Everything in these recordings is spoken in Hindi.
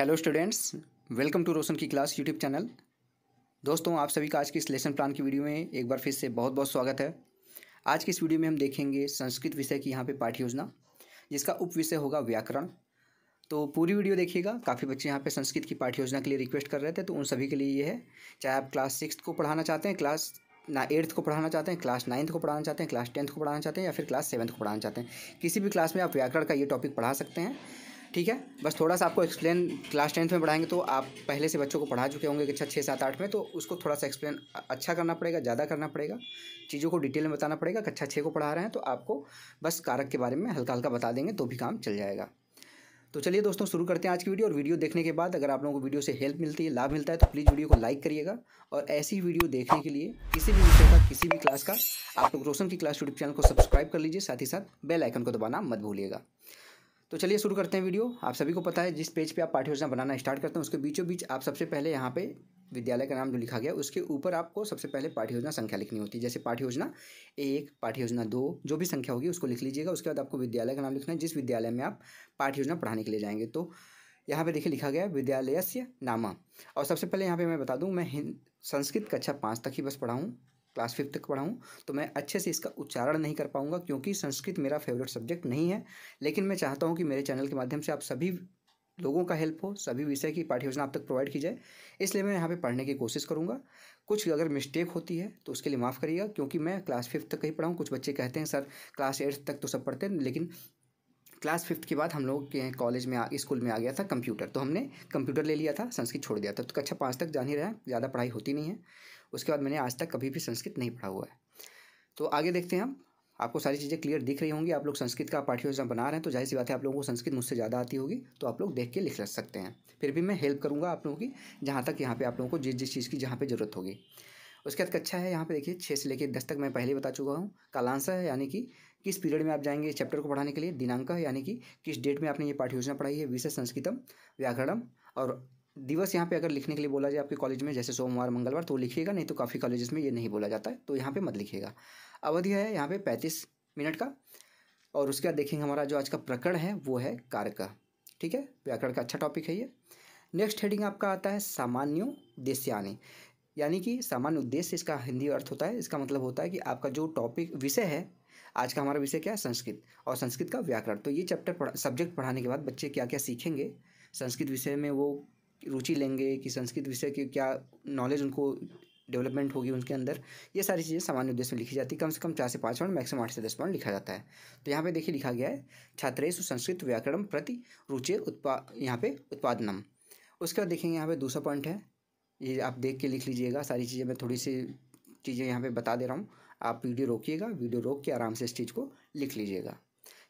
hello students welcome to Roshan की क्लास यूट्यूब चैनल दोस्तों आप सभी का आज की इस लेसन प्लान की वीडियो में एक बार फिर से बहुत बहुत स्वागत है आज की इस वीडियो में हम देखेंगे संस्कृत विषय की यहाँ पे पाठ्य योजना जिसका उप विषय होगा व्याकरण तो पूरी वीडियो देखिएगा काफ़ी बच्चे यहाँ पर संस्कृत की पाठ्य योजना के लिए रिक्वेस्ट कर रहे थे तो उन सभी के लिए ये है चाहे आप क्लास सिक्स को पढ़ाना चाहते हैं क्लास ना एट्थ को पढ़ाना चाहते हैं क्लास नाइन्थ को पढ़ाना चाहते हैं क्लास टेंथ को पढ़ाना चाहते हैं या फिर क्लास सेवन्थ को पढ़ाना चाहते हैं किसी भी क्लास में आप व्याकरण का ये टॉपिक पढ़ा सकते हैं ठीक है बस थोड़ा सा आपको एक्सप्लेन क्लास टेंथ में पढ़ाएंगे तो आप पहले से बच्चों को पढ़ा चुके होंगे कक्षा अच्छा छः सात आठ में तो उसको थोड़ा सा एक्सप्लेन अच्छा करना पड़ेगा ज़्यादा करना पड़ेगा चीज़ों को डिटेल में बताना पड़ेगा कक्षा अच्छा छः को पढ़ा रहे हैं तो आपको बस कारक के बारे में हल्का हल्का बता देंगे तो भी काम चल जाएगा तो चलिए दोस्तों शुरू करते हैं आज की वीडियो और वीडियो देखने के बाद अगर आप लोगों को वीडियो से हेल्प मिलती है लाभ मिलता है तो प्लीज़ वीडियो को लाइक करिएगा और ऐसी वीडियो देखने के लिए किसी भी विषय का किसी भी क्लास का आप लोग रोशन की क्लास यूट्यूब चैनल को सब्सक्राइब कर लीजिए साथ ही साथ बेल आइकन को दबाना मत भूलिएगा तो चलिए शुरू करते हैं वीडियो आप सभी को पता है जिस पेज पे आप पाठ्य योजना बनाना स्टार्ट करते हैं उसके बीचों बीच आप सबसे पहले यहाँ पे विद्यालय का नाम जो लिखा गया उसके ऊपर आपको सबसे पहले पाठ्य योजना संख्या लिखनी होती है जैसे पाठ्य योजना एक पाठ्य योजना दो जो भी संख्या होगी उसको लिख लीजिएगा उसके बाद आपको विद्यालय का नाम लिखना है जिस विद्यालय में आप पाठ्य योजना पढ़ाने के लिए जाएंगे तो यहाँ पे देखिए लिखा गया है विद्यालय नामा और सबसे पहले यहाँ पे मैं बता दूँ मैं संस्कृत कक्षा पाँच तक ही बस पढ़ाऊँ क्लास फिफ्थ तक पढ़ाऊँ तो मैं अच्छे से इसका उच्चारण नहीं कर पाऊँगा क्योंकि संस्कृत मेरा फेवरेट सब्जेक्ट नहीं है लेकिन मैं चाहता हूँ कि मेरे चैनल के माध्यम से आप सभी लोगों का हेल्प हो सभी विषय की पाठ्य योजना आप तक प्रोवाइड की जाए इसलिए मैं यहाँ पे पढ़ने की कोशिश करूँगा कुछ अगर मिस्टेक होती है तो उसके लिए माफ़ करिएगा क्योंकि मैं क्लास फिफ्थ तक ही पढ़ाऊँ कुछ बच्चे कहते हैं सर क्लास एट्थ तक तो सब पढ़ते हैं लेकिन क्लास फिफ्थ के बाद हम लोग के कॉलेज में स्कूल में आ गया था कंप्यूटर तो हमने कंप्यूटर ले लिया था संस्कृत छोड़ दिया था तो कक्षा अच्छा, पाँच तक जान ही रहे ज़्यादा पढ़ाई होती नहीं है उसके बाद मैंने आज तक कभी भी संस्कृत नहीं पढ़ा हुआ है तो आगे देखते हैं हम आपको सारी चीज़ें क्लियर दिख रही होंगी आप लोग संस्कृत का पाठ्य योजना बना रहे हैं तो जाहिर सी बात है आप लोगों को संस्कृत मुझसे ज़्यादा आती होगी तो आप लोग देख के लिख सकते हैं फिर भी मैं हेल्प करूँगा आप लोगों की जहाँ तक यहाँ पर आप लोगों को जिस जिस चीज़ की जहाँ पर ज़रूरत होगी उसके बाद कक्षा है यहाँ पे देखिए छः से लेकर दस तक मैं पहले बता चुका हूँ कालांसा है यानी कि किस पीरियड में आप जाएंगे इस चैप्टर को पढ़ाने के लिए दिनांक है यानी कि किस डेट में आपने ये पाठ्य योजना पढ़ाई है विषय संस्कृतम व्याकरणम और दिवस यहाँ पे अगर लिखने के लिए बोला जाए आपके कॉलेज में जैसे सोमवार मंगलवार तो लिखिएगा नहीं तो काफ़ी कॉलेजेस में ये नहीं बोला जाता है तो यहाँ पे मत लिखिएगा अवधि है यहाँ पे पैंतीस मिनट का और उसके बाद देखेंगे हमारा जो आज का प्रकरण है वो है कार का ठीक है व्याकरण का अच्छा टॉपिक है ये नेक्स्ट हेडिंग आपका आता है सामान्य उद्देश्यानी यानी कि सामान्य उद्देश्य इसका हिंदी अर्थ होता है इसका मतलब होता है कि आपका जो टॉपिक विषय है आज का हमारा विषय क्या है संस्कृत और संस्कृत का व्याकरण तो ये चैप्टर सब्जेक्ट पढ़ाने के बाद बच्चे क्या क्या सीखेंगे संस्कृत विषय में वो रुचि लेंगे कि संस्कृत विषय की क्या नॉलेज उनको डेवलपमेंट होगी उनके अंदर ये सारी चीज़ें सामान्य उद्देश्य में लिखी जाती है कम से कम चार से पाँच पॉइंट मैक्सिमम आठ से दस पॉइंट लिखा जाता है तो यहाँ पे देखिए लिखा गया है छात्रेश संस्कृत व्याकरण प्रति रुचि उत्पा यहाँ पे उत्पादनम उसके बाद देखेंगे यहाँ पे दूसरा पॉइंट है ये आप देख के लिख लीजिएगा सारी चीज़ें मैं थोड़ी सी चीज़ें यहाँ पर बता दे रहा हूँ आप वीडियो रोकिएगा वीडियो रोक के आराम से इस चीज़ को लिख लीजिएगा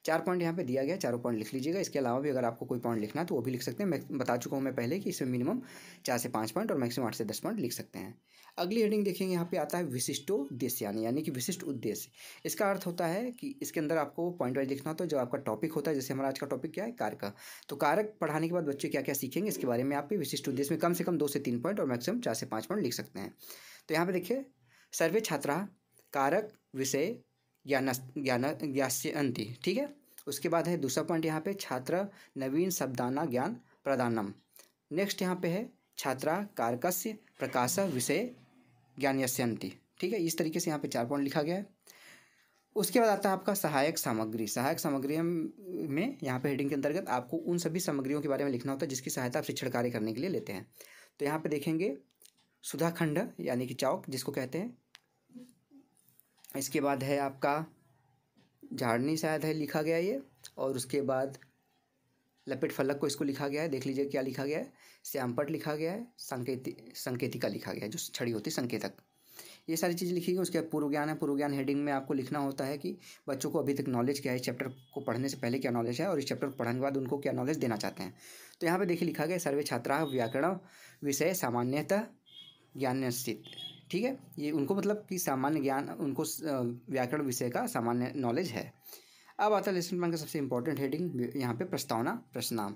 चार पॉइंट यहाँ पे दिया गया चारों पॉइंट लिख लीजिएगा इसके अलावा भी अगर आपको कोई पॉइंट लिखना तो वो भी लिख सकते हैं मैं बता चुका हूँ मैं पहले कि इसमें मिनिमम चार से पाँच पॉइंट और मैक्सिमम आठ से दस पॉइंट लिख सकते हैं अगली हेडिंग देखेंगे यहाँ पे आता है उद्देश्य यानी यानी कि विशिष्ट उद्देश्य इसका अर्थ होता है कि इसके अंदर आपको पॉइंट वाइज लिखना होता है जो आपका टॉपिक होता है जैसे हमारा आज का टॉपिक क्या है का तो कारक पढ़ाने के बाद बच्चे क्या क्या सीखेंगे इसके बारे में आप विशिष्ट उद्देश्य में कम से कम दो से तीन पॉइंट और मैक्सिमम चार से पाँच पॉइंट लिख सकते हैं तो यहाँ पर देखिए सर्वे छात्रा कारक विषय ज्ञान ज्ञान ठीक है उसके बाद है दूसरा पॉइंट यहाँ पे छात्र नवीन शब्दाना ज्ञान प्रदानम नेक्स्ट यहाँ पे है छात्रा कारकस्य प्रकाश विषय ज्ञानयस्यंती ठीक है इस तरीके से यहाँ पे चार पॉइंट लिखा गया है उसके बाद आता है आपका सहायक सामग्री सहायक सामग्री में यहाँ पे हेडिंग के अंतर्गत आपको उन सभी सामग्रियों के बारे में लिखना होता है जिसकी सहायता आप शिक्षण कार्य करने के लिए लेते हैं तो यहाँ पे देखेंगे सुधाखंड यानी कि चौक जिसको कहते हैं इसके बाद है आपका झाड़नी शायद है लिखा गया ये और उसके बाद लपेट फलक को इसको लिखा गया है देख लीजिए क्या लिखा गया है श्यामपट लिखा गया है संकेति संकेतिका लिखा गया है जो छड़ी होती है संकेतक ये सारी चीज़ें लिखी गई उसके पूर्व ज्ञान है पूर्व ज्ञान हेडिंग में आपको लिखना होता है कि बच्चों को अभी तक नॉलेज क्या है इस चैप्टर को पढ़ने से पहले क्या नॉलेज है और इस चैप्टर को पढ़ने के बाद उनको क्या नॉलेज देना चाहते हैं तो यहाँ पर देखिए लिखा गया सर्वे छात्रा व्याकरण विषय सामान्यतः ज्ञान ठीक है ये उनको मतलब कि सामान्य ज्ञान उनको व्याकरण विषय का सामान्य नॉलेज है अब आता है लेसन प्लान का सबसे इंपॉर्टेंट हेडिंग यहाँ पे प्रस्तावना प्रश्नाम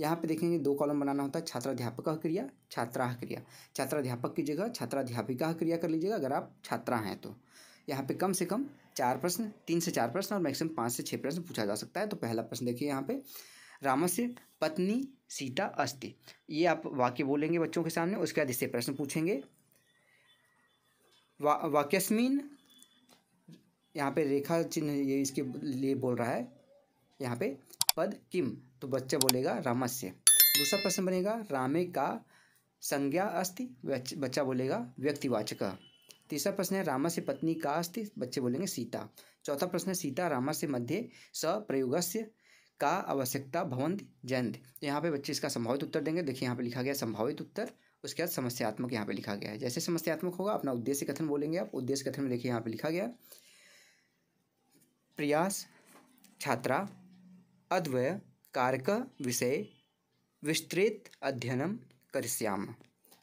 यहाँ पे देखेंगे दो कॉलम बनाना होता है छात्राध्यापक क्रिया छात्राह क्रिया छात्राध्यापक की जगह छात्राध्यापिका क्रिया कर लीजिएगा अगर आप छात्रा हैं तो यहाँ पे कम से कम चार प्रश्न तीन से चार प्रश्न और मैक्सिमम पाँच से छः प्रश्न पूछा जा सकता है तो पहला प्रश्न देखिए यहाँ पे रामस्य पत्नी सीता अस्ति ये आप वाक्य बोलेंगे बच्चों के सामने उसके बाद इससे प्रश्न पूछेंगे वा वाक्यस्मिन यहाँ पे रेखा चिन्ह ये इसके लिए बोल रहा है यहाँ पे पद किम तो बच्चा बोलेगा रामस्य दूसरा प्रश्न बनेगा रामे का संज्ञा अस्थि बच्चा बोलेगा व्यक्तिवाचक तीसरा प्रश्न है रामा से पत्नी का अस्थि बच्चे बोलेंगे सीता चौथा प्रश्न है सीता रामा से मध्य स प्रयोगस्य का आवश्यकता भवंत जयंत यहाँ पे बच्चे इसका संभावित उत्तर देंगे देखिए यहाँ पे लिखा गया संभावित उत्तर उसके बाद समस्यात्मक यहाँ पे लिखा गया है जैसे समस्यात्मक होगा अपना उद्देश्य कथन बोलेंगे आप उद्देश्य कथन में देखिए यहाँ पे लिखा गया प्रयास छात्रा अद्वय कारक विषय विस्तृत अध्ययन करश्याम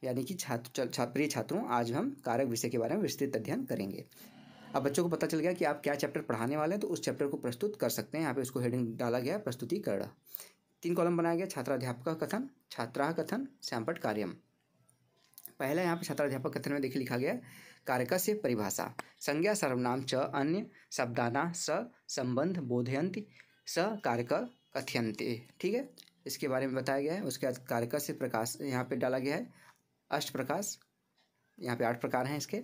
यानी कि छात्र प्रिय छात्रों आज हम कारक विषय के बारे में विस्तृत अध्ययन करेंगे अब बच्चों को पता चल गया कि आप क्या चैप्टर पढ़ाने वाले हैं तो उस चैप्टर को प्रस्तुत कर सकते हैं यहाँ पे उसको हेडिंग डाला गया प्रस्तुतिकरण तीन कॉलम बनाया गया छात्राध्यापक कथन छात्रा कथन सैंपट कार्यम पहला यहाँ पे छात्राध्यापक कथन में देखिए लिखा गया कारक से परिभाषा संज्ञा सर्वनाम च अन्य शब्दाना स संबंध बोधयंत स कारक कथयंते ठीक है इसके बारे में बताया गया है उसके बाद कारक से प्रकाश यहाँ पे डाला गया है अष्ट प्रकाश यहाँ पे आठ प्रकार हैं इसके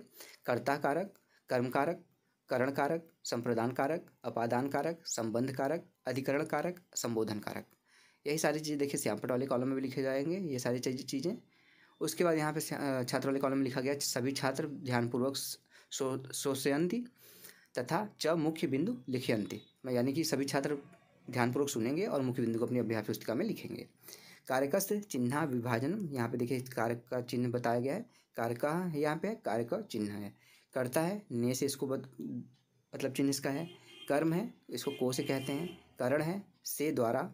कर्ता कारक कर्म कारक करण कारक संप्रदान कारक अपादान कारक संबंध कारक अधिकरण कारक संबोधन कारक यही सारी चीज़ें देखिए श्यामपट वाले कॉलम में भी लिखे जाएंगे ये सारी चीज़ें उसके बाद यहाँ पे छात्र वाले कॉलम में लिखा गया सभी छात्र ध्यानपूर्वक शोषयंती तथा च मुख्य बिंदु लिखयंती यानी कि सभी छात्र ध्यानपूर्वक सुनेंगे और मुख्य बिंदु को अपनी अभ्यास पुस्तिका में लिखेंगे कार्यकस्थ चिन्ह विभाजन यहाँ पे देखिए कारक का चिन्ह बताया गया है कारक है यहाँ पे का चिन्ह है करता है ने से इसको मतलब चिन्ह इसका है कर्म है इसको को से कहते हैं करण है से द्वारा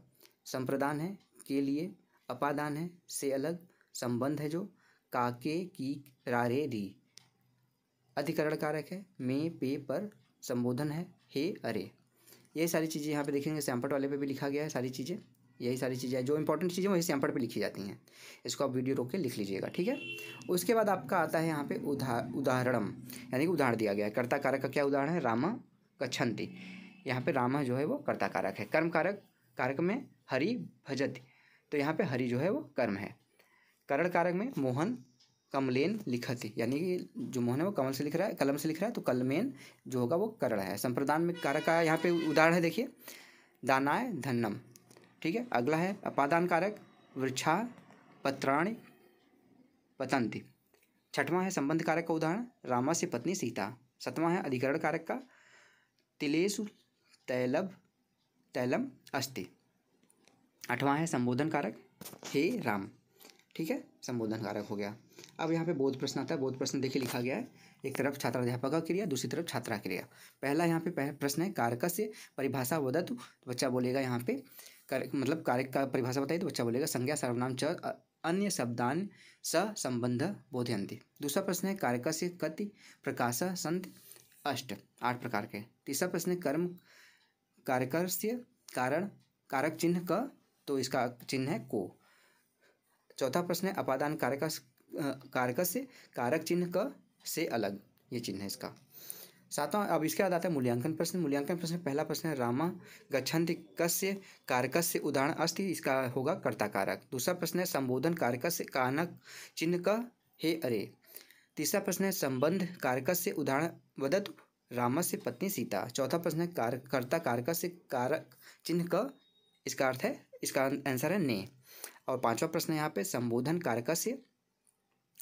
संप्रदान है के लिए अपादान है से अलग संबंध है जो काके की रारे री अधिकरण कारक है मे पे पर संबोधन है हे अरे यही सारी चीज़ें यहाँ पे देखेंगे सैम्पट वाले पे भी लिखा गया है सारी चीज़ें यही सारी चीज़ें जो इंपॉर्टेंट चीज़ें वही सैम्पल पे लिखी जाती हैं इसको आप वीडियो रोक के लिख लीजिएगा ठीक है उसके बाद आपका आता है यहाँ पे उदाह उदाहरणम यानी कि उदाहरण दिया गया है कर्ता कारक का क्या उदाहरण है रामा का यहाँ पे रामा जो है वो कर्ता कारक है कर्म कारक कारक में हरि भजत तो यहाँ पे हरि जो है वो कर्म है करण कारक में मोहन कमलेन लिखत यानी कि जो मोहन है वो कमल से लिख रहा है कलम से लिख रहा है तो कलमेन जो होगा वो करण है संप्रदान में कारक का यहाँ पे उदाहरण है देखिए दानाय धन्नम ठीक है अगला है अपादान कारक वृक्षा पत्राण पतंति छठवां है संबंध कारक का उदाहरण रामा से पत्नी सीता सतवां है अधिकरण कारक का तिलेशु तैलब तैलम अस्ति आठवां है संबोधन कारक हे राम ठीक है संबोधन कारक हो गया अब यहाँ पे बोध प्रश्न आता है बोध प्रश्न देखिए लिखा गया है एक तरफ छात्राध्यापक का क्रिया दूसरी तरफ छात्रा क्रिया पहला यहाँ पे प्रश्न है कारक से परिभाषा बदत तो बच्चा बोलेगा यहाँ पे कर मतलब कारक का परिभाषा बताइए तो बच्चा बोलेगा संज्ञा सर्वनाम च अन्य शब्दान स संबंध बोधयंती दूसरा प्रश्न है कारक से कति प्रकाश संत अष्ट आठ प्रकार के तीसरा प्रश्न है कर्म कारक कारण कारक चिन्ह क तो इसका चिन्ह है को चौथा प्रश्न है अपादान कारक कारक से कारक चिन्ह का से अलग ये चिन्ह है इसका सातवां अब इसके बाद आता है मूल्यांकन प्रश्न मूल्यांकन प्रश्न पहला प्रश्न है रामा गच्छंत कस्य कारक से उदाहरण अस्थि इसका होगा कर्ता कारक दूसरा प्रश्न है संबोधन कारक से कानक चिन्ह का हे अरे तीसरा प्रश्न है संबंध कारक से उदाहरण वदत रामा से पत्नी सीता चौथा प्रश्न है कार कर्ता कारक से कारक चिन्ह का इसका अर्थ है इसका आंसर है ने और पांचवा प्रश्न यहाँ पे संबोधन कारक से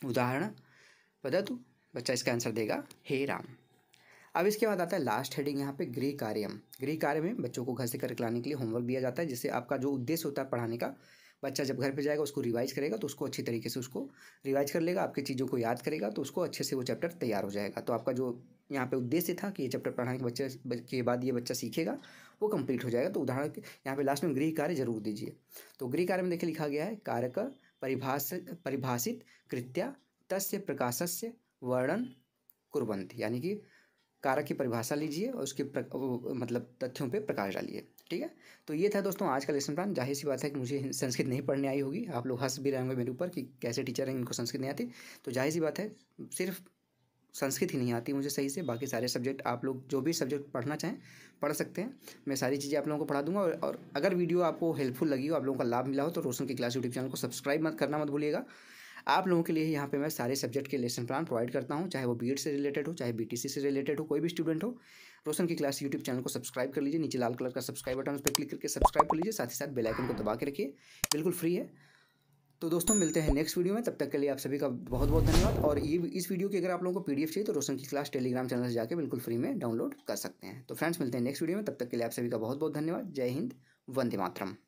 उदाहरण बता तू बच्चा इसका आंसर देगा हे राम अब इसके बाद आता है लास्ट हेडिंग यहाँ पे गृह कार्यम गृह कार्य में बच्चों को घर से करके लाने के लिए होमवर्क दिया जाता है जिससे आपका जो उद्देश्य होता है पढ़ाने का बच्चा जब घर पे जाएगा उसको रिवाइज करेगा तो उसको अच्छी तरीके से उसको रिवाइज कर लेगा आपकी चीज़ों को याद करेगा तो उसको अच्छे से वो चैप्टर तैयार हो जाएगा तो आपका जो यहाँ पे उद्देश्य था कि ये चैप्टर पढ़ाने के बच्चे के बाद ये बच्चा सीखेगा वो कंप्लीट हो जाएगा तो उदाहरण यहाँ पे लास्ट में गृह कार्य जरूर दीजिए तो गृह कार्य में देखिए लिखा गया है कारक का परिभाषित कृत्या तस्य प्रकाशस्य वर्णन कुरबंत यानी कि कारक की परिभाषा लीजिए और उसके प्र, मतलब तथ्यों पे प्रकाश डालिए ठीक है तो ये था दोस्तों आज का लेसन प्लान जाहिर सी बात है कि मुझे संस्कृत नहीं पढ़ने आई होगी आप लोग हंस भी रहेंगे होंगे मेरे ऊपर कि कैसे टीचर हैं इनको संस्कृत नहीं आती तो जाहिर सी बात है सिर्फ संस्कृत ही नहीं आती मुझे सही से बाकी सारे सब्जेक्ट आप लोग जो भी सब्जेक्ट पढ़ना चाहें पढ़ सकते हैं मैं सारी चीज़ें आप लोगों को पढ़ा दूंगा और, और अगर वीडियो आपको हेल्पफुल लगी हो आप लोगों का लाभ मिला हो तो रोशन की क्लास यूट्यूब चैनल को सब्सक्राइब मत करना मत भूलिएगा आप लोगों के लिए यहाँ पर मैं सारे सब्जेक्ट के लेसन प्लान प्रोवाइड करता हूँ चाहे वो बी से रिलेटेड हो चाहे बी से रिलेटेड हो कोई भी स्टूडेंट हो रोशन की क्लास यूट्यूब चैनल को सब्सक्राइब कर लीजिए नीचे लाल कलर का सब्सक्राइब बटन उस पर क्लिक करके सब्सक्राइब कर लीजिए साथ ही साथ बेलाइकन को दबा के रखिए बिल्कुल फ्री है तो दोस्तों मिलते हैं नेक्स्ट वीडियो में तब तक के लिए आप सभी का बहुत बहुत धन्यवाद और ये इस वीडियो की अगर आप लोगों को पीडीएफ चाहिए तो रोशन की क्लास टेलीग्राम चैनल से जाकर बिल्कुल फ्री में डाउनलोड कर सकते हैं तो फ्रेंड्स मिलते हैं नेक्स्ट वीडियो में तब तक के लिए आप सभी का बहुत बहुत धन्यवाद जय हिंद वंदे मातरम